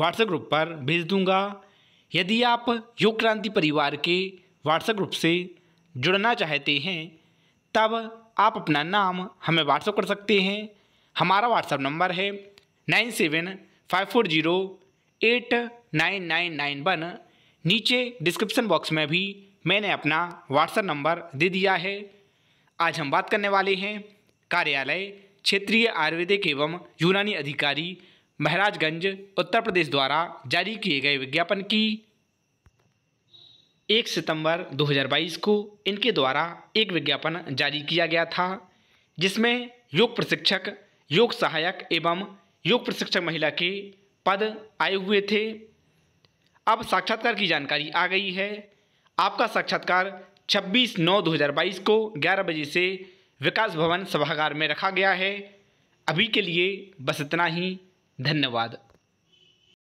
WhatsApp group पर भेज दूंगा यदि आप योग क्रांति परिवार के व्हाट्सएप ग्रुप से जुड़ना चाहते हैं तब आप अपना नाम हमें व्हाट्सएप कर सकते हैं हमारा व्हाट्सएप नंबर है nine seven five four zero eight nine nine nine one नीचे डिस्क्रिप्शन बॉक्स में भी मैंने अपना व्हाट्सएप नंबर दे दिया है आज हम बात करने वाले हैं कार्यालय क्षेत्रीय आयुर्वेदिक एवं यूनानी अधिकारी महराजगंज उत्तर प्रदेश द्वारा जारी किए गए विज्ञापन की एक सितंबर 2022 को इनके द्वारा एक विज्ञापन जारी किया गया था जिसमें योग प्रशिक्षक योग सहायक एवं योग प्रशिक्षक महिला के पद आए हुए थे अब साक्षात्कार की जानकारी आ गई है आपका साक्षात्कार 26 नौ 2022 को 11 बजे से विकास भवन सभागार में रखा गया है अभी के लिए बस इतना ही धन्यवाद